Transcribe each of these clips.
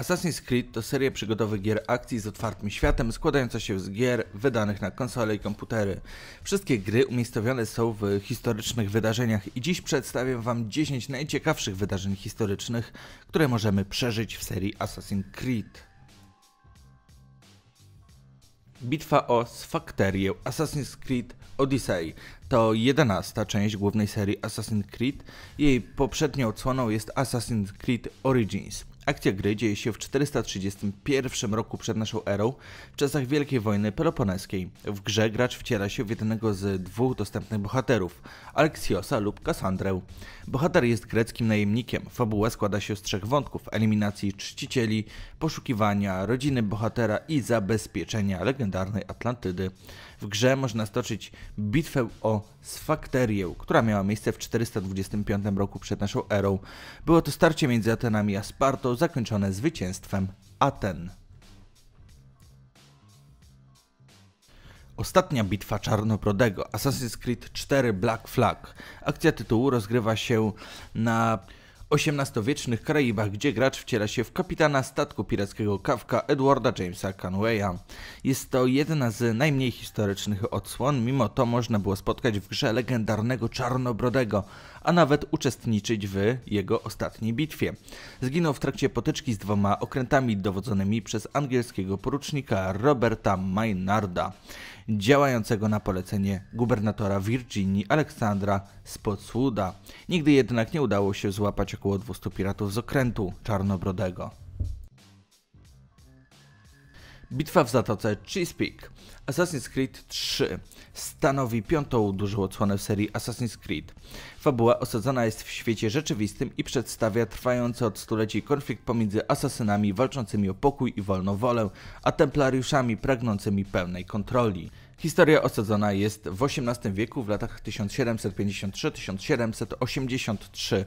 Assassin's Creed to seria przygodowych gier akcji z otwartym światem, składająca się z gier wydanych na konsole i komputery. Wszystkie gry umiejscowione są w historycznych wydarzeniach i dziś przedstawię Wam 10 najciekawszych wydarzeń historycznych, które możemy przeżyć w serii Assassin's Creed. Bitwa o Sfakterię Assassin's Creed Odyssey to 11 część głównej serii Assassin's Creed. Jej poprzednią odsłoną jest Assassin's Creed Origins. Akcja gry dzieje się w 431 roku przed naszą erą, w czasach Wielkiej Wojny Peloponeskiej. W grze gracz wciela się w jednego z dwóch dostępnych bohaterów, Alexiosa lub Kassandrę. Bohater jest greckim najemnikiem. Fabuła składa się z trzech wątków: eliminacji czcicieli, poszukiwania rodziny bohatera i zabezpieczenia legendarnej Atlantydy. W grze można stoczyć bitwę o Sfakterię, która miała miejsce w 425 roku przed naszą erą. Było to starcie między Atenami a Spartą, zakończone zwycięstwem Aten. Ostatnia bitwa Prodego. Assassin's Creed 4 Black Flag. Akcja tytułu rozgrywa się na XVIII-wiecznych Karaibach, gdzie gracz wciela się w kapitana statku pirackiego Kawka Edwarda Jamesa Conwaya. Jest to jedna z najmniej historycznych odsłon, mimo to można było spotkać w grze legendarnego Czarnobrodego, a nawet uczestniczyć w jego ostatniej bitwie. Zginął w trakcie potyczki z dwoma okrętami dowodzonymi przez angielskiego porucznika Roberta Maynarda, działającego na polecenie gubernatora Virginii Aleksandra Spotswooda. Nigdy jednak nie udało się złapać około 200 piratów z okrętu czarnobrodego. Bitwa w Zatoce Cheesepeak Assassin's Creed 3 stanowi piątą dużą odsłonę w serii Assassin's Creed. Fabuła osadzona jest w świecie rzeczywistym i przedstawia trwający od stuleci konflikt pomiędzy asasynami walczącymi o pokój i wolną wolę, a templariuszami pragnącymi pełnej kontroli. Historia osadzona jest w XVIII wieku w latach 1753-1783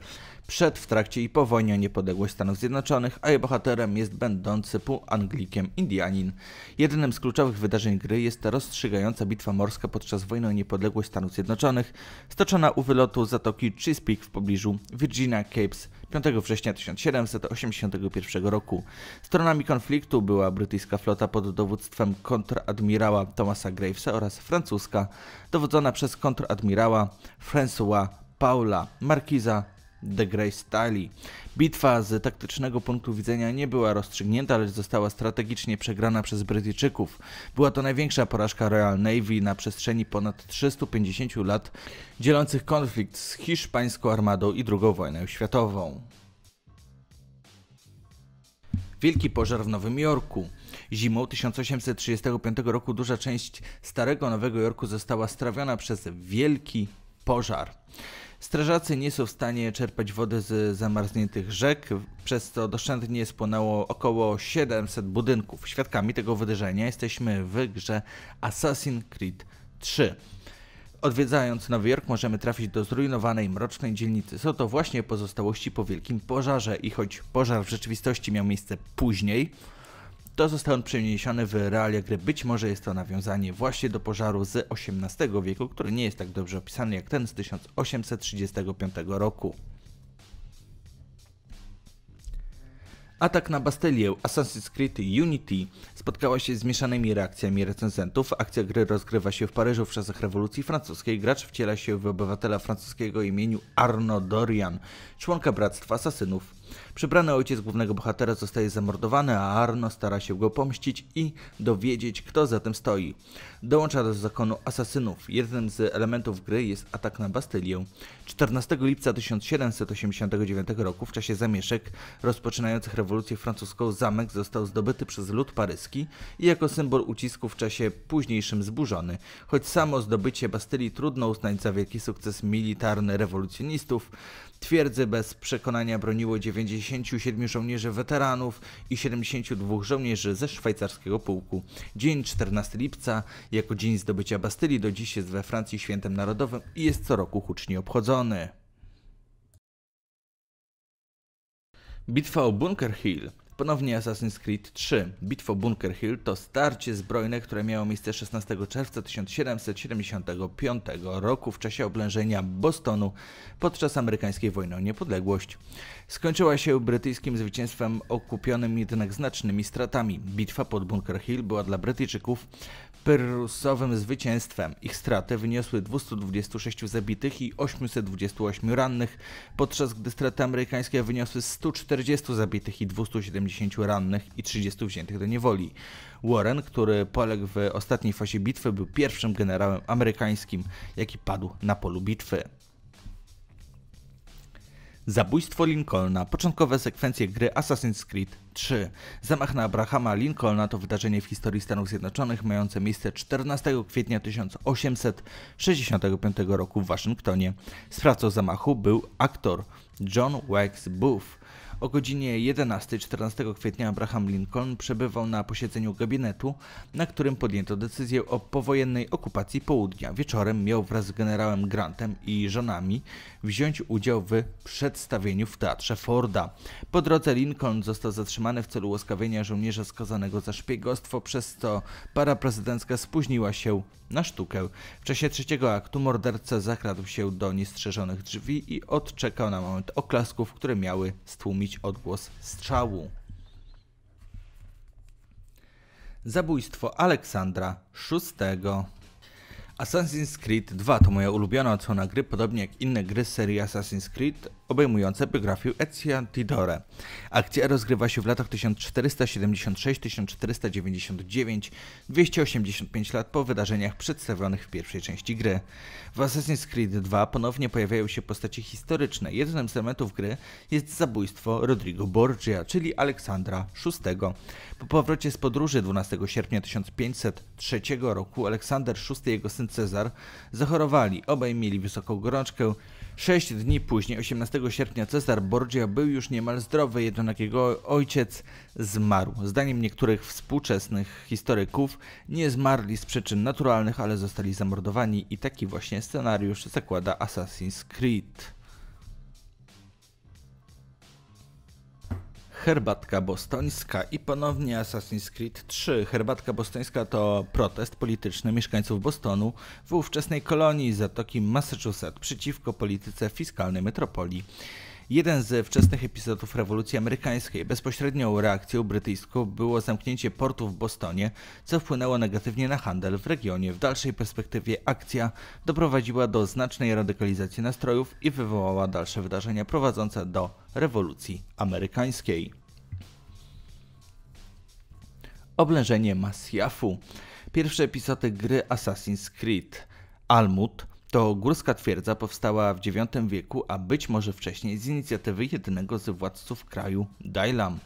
przed, w trakcie i po wojnie o niepodległość Stanów Zjednoczonych, a jej bohaterem jest będący półanglikiem Indianin. Jednym z kluczowych wydarzeń gry jest rozstrzygająca bitwa morska podczas wojny o niepodległość Stanów Zjednoczonych, stoczona u wylotu zatoki Chesapeake w pobliżu Virginia Capes 5 września 1781 roku. Stronami konfliktu była brytyjska flota pod dowództwem kontradmirała Thomasa Gravesa oraz francuska, dowodzona przez kontradmirała François Paula Markiza The Grey Stali. Bitwa z taktycznego punktu widzenia nie była rozstrzygnięta, lecz została strategicznie przegrana przez Brytyjczyków. Była to największa porażka Royal Navy na przestrzeni ponad 350 lat, dzielących konflikt z hiszpańską armadą i II wojną światową. Wielki pożar w Nowym Jorku. Zimą 1835 roku duża część starego Nowego Jorku została strawiona przez wielki pożar. Strażacy nie są w stanie czerpać wody z zamarzniętych rzek, przez co doszczętnie spłonęło około 700 budynków. Świadkami tego wydarzenia jesteśmy w grze Assassin's Creed 3. Odwiedzając Nowy Jork możemy trafić do zrujnowanej, mrocznej dzielnicy. Są to właśnie pozostałości po wielkim pożarze i choć pożar w rzeczywistości miał miejsce później, to zostało przeniesione w realia gry. Być może jest to nawiązanie właśnie do pożaru z XVIII wieku, który nie jest tak dobrze opisany jak ten z 1835 roku. Atak na Bastylię Assassin's Creed Unity spotkała się z mieszanymi reakcjami recenzentów. Akcja gry rozgrywa się w Paryżu w czasach rewolucji francuskiej. Gracz wciela się w obywatela francuskiego imieniu Arno Dorian, członka Bractwa Asasynów. Przybrany ojciec głównego bohatera zostaje zamordowany, a Arno stara się go pomścić i dowiedzieć, kto za tym stoi. Dołącza do zakonu asasynów. Jednym z elementów gry jest atak na Bastylię. 14 lipca 1789 roku, w czasie zamieszek rozpoczynających rewolucję francuską, zamek został zdobyty przez lud paryski i jako symbol ucisku w czasie późniejszym zburzony. Choć samo zdobycie Bastylii trudno uznać za wielki sukces militarny rewolucjonistów, Twierdze bez przekonania broniło 97 żołnierzy weteranów i 72 żołnierzy ze szwajcarskiego pułku. Dzień 14 lipca, jako dzień zdobycia Bastylii, do dziś jest we Francji świętem narodowym i jest co roku hucznie obchodzony. Bitwa o Bunker Hill ponownie Assassin's Creed 3. Bitwo Bunker Hill to starcie zbrojne, które miało miejsce 16 czerwca 1775 roku w czasie oblężenia Bostonu podczas amerykańskiej wojny o niepodległość. Skończyła się brytyjskim zwycięstwem okupionym jednak znacznymi stratami. Bitwa pod Bunker Hill była dla Brytyjczyków pyrrusowym zwycięstwem. Ich straty wyniosły 226 zabitych i 828 rannych, podczas gdy straty amerykańskie wyniosły 140 zabitych i 270 110 rannych i 30 wziętych do niewoli. Warren, który poległ w ostatniej fazie bitwy, był pierwszym generałem amerykańskim, jaki padł na polu bitwy. Zabójstwo Lincolna, początkowe sekwencje gry Assassin's Creed 3. Zamach na Abrahama Lincolna to wydarzenie w historii Stanów Zjednoczonych mające miejsce 14 kwietnia 1865 roku w Waszyngtonie. Sprawcą zamachu był aktor John Wax Booth. O godzinie 11 14 kwietnia Abraham Lincoln przebywał na posiedzeniu gabinetu, na którym podjęto decyzję o powojennej okupacji południa. Wieczorem miał wraz z generałem Grantem i żonami wziąć udział w przedstawieniu w teatrze Forda. Po drodze Lincoln został zatrzymany w celu łaskawienia żołnierza skazanego za szpiegostwo, przez co para prezydencka spóźniła się na sztukę. W czasie trzeciego aktu morderca zakradł się do niestrzeżonych drzwi i odczekał na moment oklasków, które miały stłumić odgłos strzału. Zabójstwo Aleksandra VI. Assassin's Creed 2 to moja ulubiona odsłona gry, podobnie jak inne gry serii Assassin's Creed obejmujące biografię Ezio Tidore. Akcja rozgrywa się w latach 1476-1499, 285 lat po wydarzeniach przedstawionych w pierwszej części gry. W Assassin's Creed 2 ponownie pojawiają się postacie historyczne. Jednym z elementów gry jest zabójstwo Rodrigo Borgia, czyli Aleksandra VI. Po powrocie z podróży 12 sierpnia 1503 roku Aleksander VI i jego syn Cezar zachorowali. Obaj mieli wysoką gorączkę. Sześć dni później, 18 15 sierpnia Cezar Borgia był już niemal zdrowy, jednak jego ojciec zmarł. Zdaniem niektórych współczesnych historyków nie zmarli z przyczyn naturalnych, ale zostali zamordowani i taki właśnie scenariusz zakłada Assassin's Creed. Herbatka Bostońska i ponownie Assassin's Creed 3. Herbatka Bostońska to protest polityczny mieszkańców Bostonu w ówczesnej kolonii Zatoki Massachusetts przeciwko polityce fiskalnej metropolii. Jeden z wczesnych epizodów rewolucji amerykańskiej. Bezpośrednią reakcją brytyjską było zamknięcie portu w Bostonie, co wpłynęło negatywnie na handel w regionie. W dalszej perspektywie akcja doprowadziła do znacznej radykalizacji nastrojów i wywołała dalsze wydarzenia prowadzące do rewolucji amerykańskiej. Oblężenie Masyafu. Pierwsze epizody gry Assassin's Creed. Almut to górska twierdza powstała w IX wieku, a być może wcześniej z inicjatywy jednego z władców kraju Dajlam.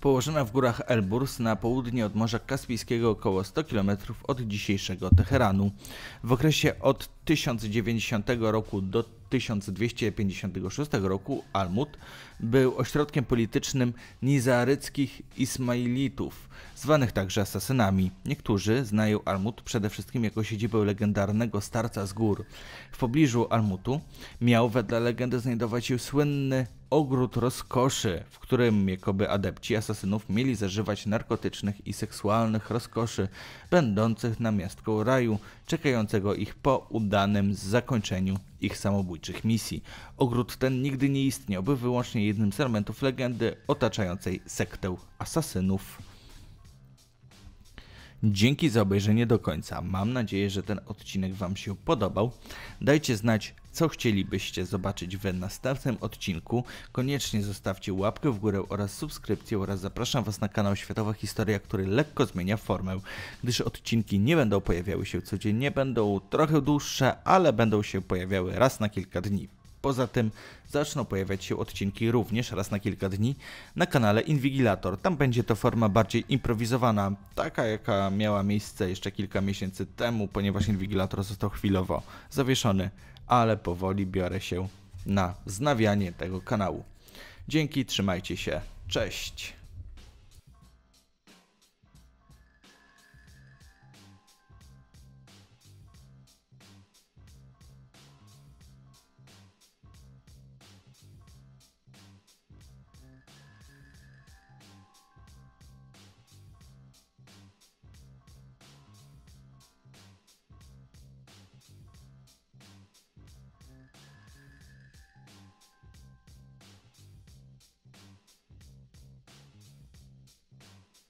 Położona w górach Elburz na południe od Morza Kaspijskiego około 100 km od dzisiejszego Teheranu. W okresie od 1090 roku do 1256 roku Almut był ośrodkiem politycznym nizaryckich Ismailitów, zwanych także asasynami. Niektórzy znają Almut przede wszystkim jako siedzibę legendarnego starca z gór. W pobliżu Almutu miał wedle legendy znajdować się słynny ogród rozkoszy, w którym jakoby adepci asasynów mieli zażywać narkotycznych i seksualnych rozkoszy, będących na miastką raju, czekającego ich po udanym z zakończeniu ich samobójczych misji. Ogród ten nigdy nie istniał, był wyłącznie jednym z elementów legendy otaczającej sektę asasynów. Dzięki za obejrzenie do końca. Mam nadzieję, że ten odcinek Wam się podobał. Dajcie znać, co chcielibyście zobaczyć w następnym odcinku, koniecznie zostawcie łapkę w górę oraz subskrypcję oraz zapraszam Was na kanał Światowa Historia, który lekko zmienia formę, gdyż odcinki nie będą pojawiały się codziennie, będą trochę dłuższe, ale będą się pojawiały raz na kilka dni. Poza tym zaczną pojawiać się odcinki również raz na kilka dni na kanale Invigilator. Tam będzie to forma bardziej improwizowana, taka jaka miała miejsce jeszcze kilka miesięcy temu, ponieważ Invigilator został chwilowo zawieszony ale powoli biorę się na znawianie tego kanału. Dzięki, trzymajcie się, cześć!